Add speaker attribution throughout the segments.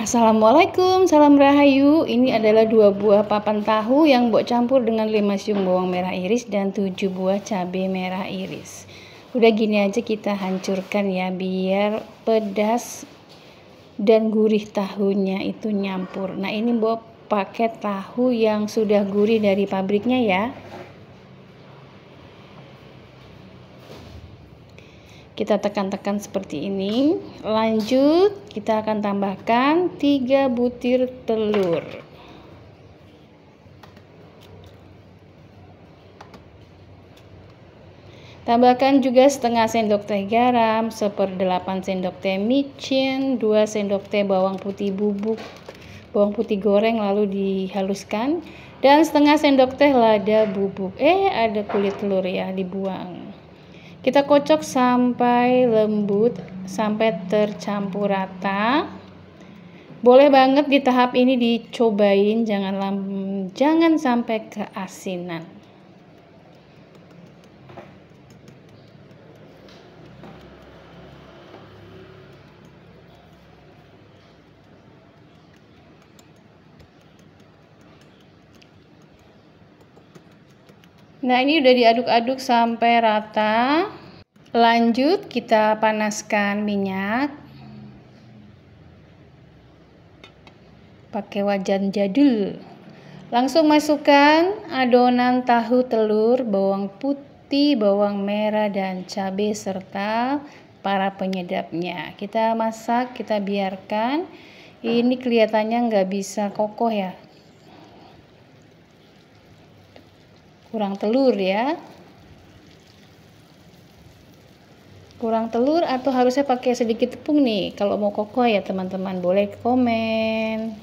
Speaker 1: Assalamualaikum, salam rahayu. Ini adalah dua buah papan tahu yang buat campur dengan lima siung bawang merah iris dan tujuh buah cabai merah iris. Udah gini aja kita hancurkan ya biar pedas dan gurih tahunya itu nyampur. Nah, ini buat paket tahu yang sudah gurih dari pabriknya ya. kita tekan-tekan seperti ini lanjut kita akan tambahkan 3 butir telur tambahkan juga setengah sendok teh garam seperdelapan sendok teh micin 2 sendok teh bawang putih bubuk bawang putih goreng lalu dihaluskan dan setengah sendok teh lada bubuk eh ada kulit telur ya dibuang kita kocok sampai lembut, sampai tercampur rata. Boleh banget di tahap ini dicobain, jangan jangan sampai keasinan. Nah, ini udah diaduk-aduk sampai rata. Lanjut kita panaskan minyak. Pakai wajan jadul. Langsung masukkan adonan tahu telur, bawang putih, bawang merah dan cabai serta para penyedapnya. Kita masak, kita biarkan. Ini kelihatannya nggak bisa kokoh ya, kurang telur ya kurang telur atau harusnya pakai sedikit tepung nih kalau mau kokoh ya teman-teman boleh komen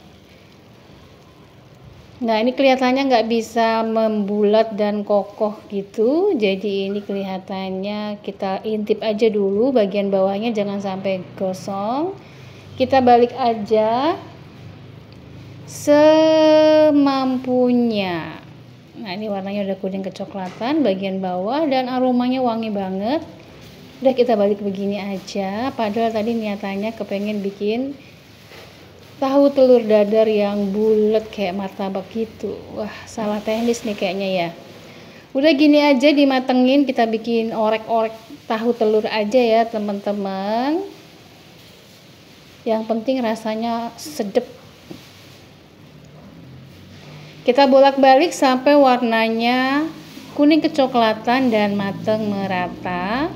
Speaker 1: nah ini kelihatannya nggak bisa membulat dan kokoh gitu jadi ini kelihatannya kita intip aja dulu bagian bawahnya jangan sampai gosong kita balik aja semampunya Nah ini warnanya udah kuning kecoklatan bagian bawah dan aromanya wangi banget. Udah kita balik begini aja. Padahal tadi niatannya kepengen bikin tahu telur dadar yang bulat kayak martabak gitu. Wah salah teknis nih kayaknya ya. Udah gini aja dimatengin kita bikin orek-orek tahu telur aja ya teman-teman. Yang penting rasanya sedep kita bolak-balik sampai warnanya kuning kecoklatan dan mateng merata.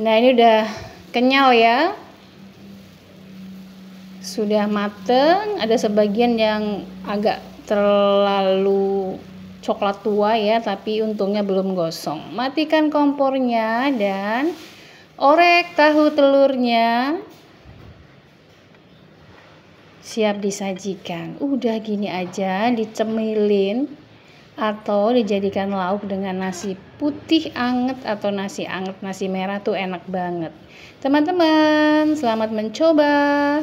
Speaker 1: Nah, ini udah kenyal ya. Sudah mateng, ada sebagian yang agak terlalu coklat tua ya, tapi untungnya belum gosong. Matikan kompornya dan orek tahu telurnya siap disajikan. Udah gini aja dicemilin atau dijadikan lauk dengan nasi putih anget atau nasi anget nasi merah tuh enak banget. Teman-teman, selamat mencoba.